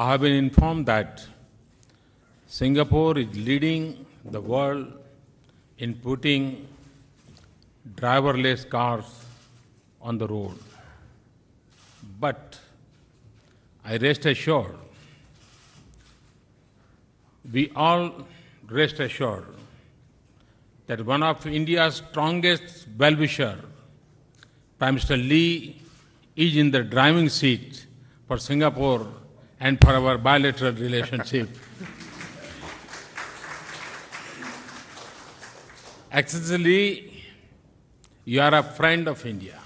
I have been informed that Singapore is leading the world in putting driverless cars on the road. But I rest assured, we all rest assured that one of India's strongest well-wishers, Prime Minister Lee, is in the driving seat for Singapore and for our bilateral relationship. Actually, you are a friend of India.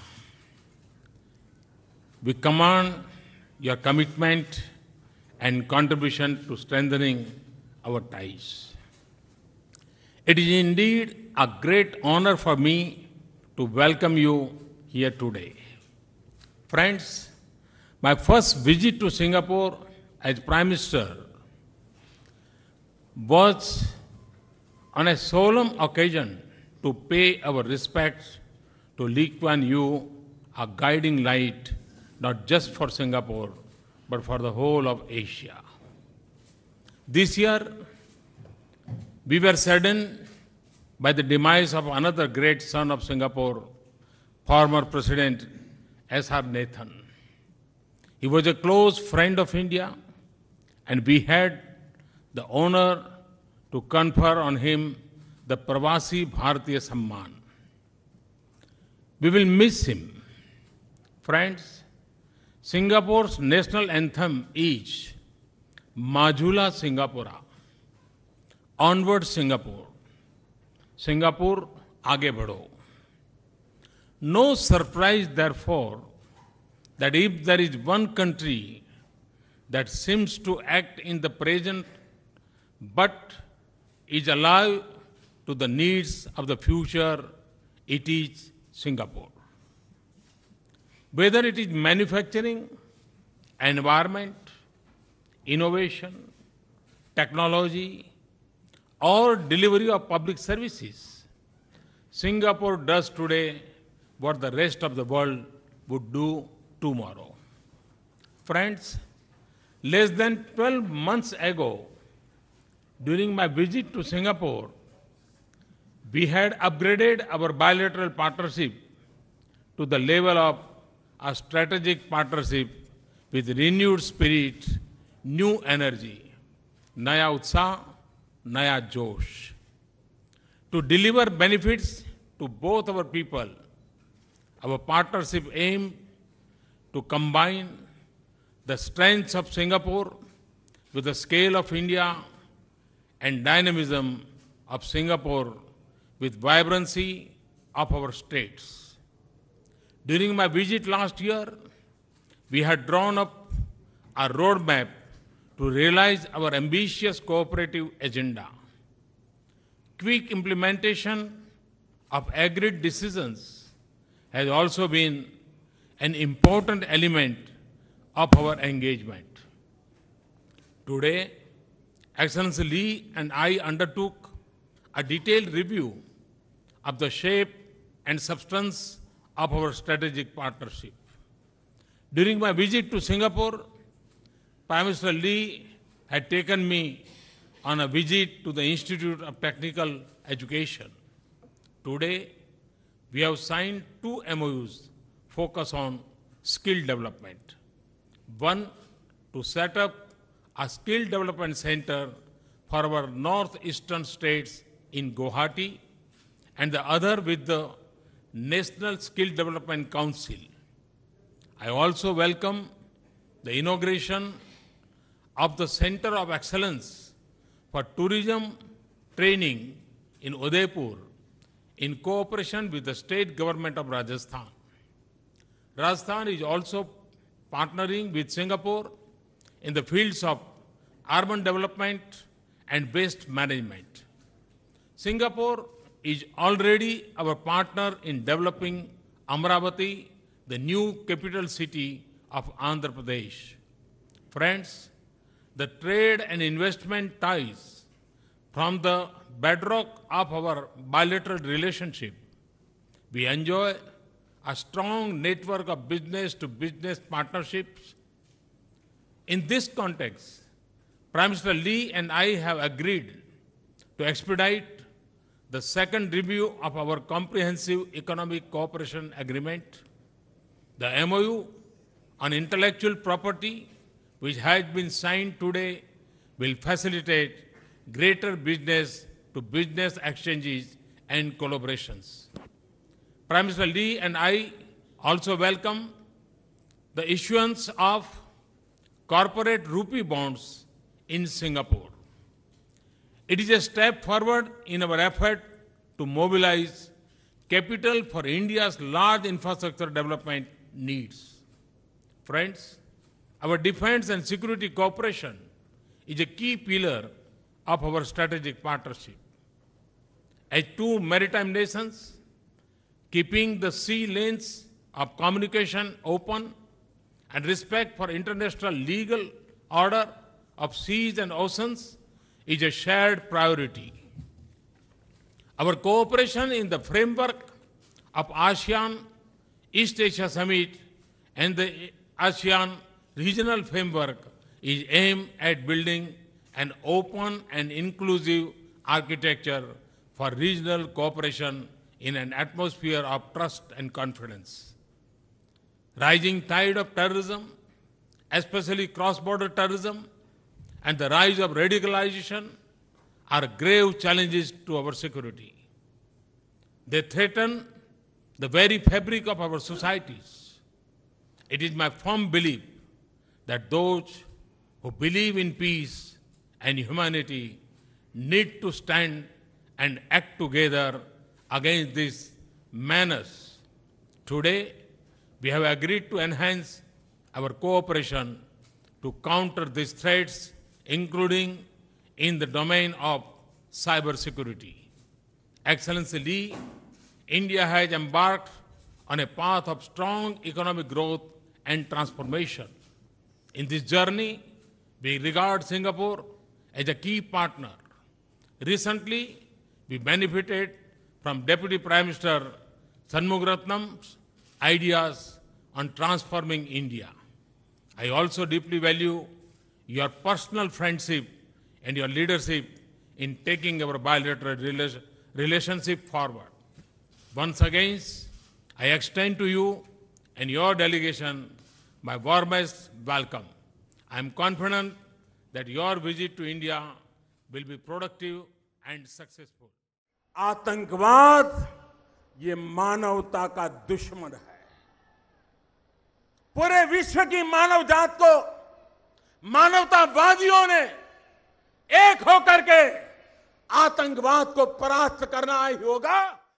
We command your commitment and contribution to strengthening our ties. It is indeed a great honor for me to welcome you here today. Friends, my first visit to Singapore as Prime Minister was on a solemn occasion to pay our respects to Lee Kuan Yew, a guiding light not just for Singapore but for the whole of Asia. This year, we were saddened by the demise of another great son of Singapore, former President S.R. Nathan. He was a close friend of India, and we had the honor to confer on him the Pravasi Bharatiya Samman. We will miss him. Friends, Singapore's national anthem is Majula Singapura. Onward Singapore. Singapore, aage bado. No surprise, therefore, that if there is one country that seems to act in the present but is alive to the needs of the future, it is Singapore. Whether it is manufacturing, environment, innovation, technology, or delivery of public services, Singapore does today what the rest of the world would do tomorrow. Friends, less than 12 months ago, during my visit to Singapore, we had upgraded our bilateral partnership to the level of a strategic partnership with renewed spirit, new energy, naya utsa, naya josh, to deliver benefits to both our people. Our partnership aim to combine the strengths of Singapore with the scale of India and dynamism of Singapore with vibrancy of our states. During my visit last year, we had drawn up a roadmap to realize our ambitious cooperative agenda. Quick implementation of agreed decisions has also been an important element of our engagement. Today, Excellency Lee and I undertook a detailed review of the shape and substance of our strategic partnership. During my visit to Singapore, Prime Minister Lee had taken me on a visit to the Institute of Technical Education. Today, we have signed two MOUs focus on skill development. One, to set up a skill development center for our northeastern states in Guwahati and the other with the National Skill Development Council. I also welcome the inauguration of the Center of Excellence for Tourism Training in Udaipur in cooperation with the state government of Rajasthan. Rajasthan is also partnering with Singapore in the fields of urban development and waste management. Singapore is already our partner in developing Amravati, the new capital city of Andhra Pradesh. Friends, the trade and investment ties from the bedrock of our bilateral relationship we enjoy a strong network of business to business partnerships. In this context, Prime Minister Lee and I have agreed to expedite the second review of our comprehensive economic cooperation agreement, the MOU on intellectual property, which has been signed today, will facilitate greater business to business exchanges and collaborations. Prime Minister Lee and I also welcome the issuance of corporate rupee bonds in Singapore. It is a step forward in our effort to mobilize capital for India's large infrastructure development needs. Friends, our defense and security cooperation is a key pillar of our strategic partnership. As two maritime nations, keeping the sea lanes of communication open and respect for international legal order of seas and oceans is a shared priority. Our cooperation in the framework of ASEAN East Asia Summit and the ASEAN Regional Framework is aimed at building an open and inclusive architecture for regional cooperation in an atmosphere of trust and confidence. Rising tide of terrorism, especially cross-border terrorism, and the rise of radicalization are grave challenges to our security. They threaten the very fabric of our societies. It is my firm belief that those who believe in peace and humanity need to stand and act together against these manners. Today, we have agreed to enhance our cooperation to counter these threats, including in the domain of cyber security. Excellency Lee, India has embarked on a path of strong economic growth and transformation. In this journey, we regard Singapore as a key partner. Recently, we benefited from Deputy Prime Minister Sanmugratnam's ideas on transforming India. I also deeply value your personal friendship and your leadership in taking our bilateral relationship forward. Once again, I extend to you and your delegation my warmest welcome. I am confident that your visit to India will be productive and successful. आतंकवाद ये मानवता का दुश्मन है पूरे विश्व की मानव जात को मानवतावादियों ने एक होकर के आतंकवाद को परास्त करना ही होगा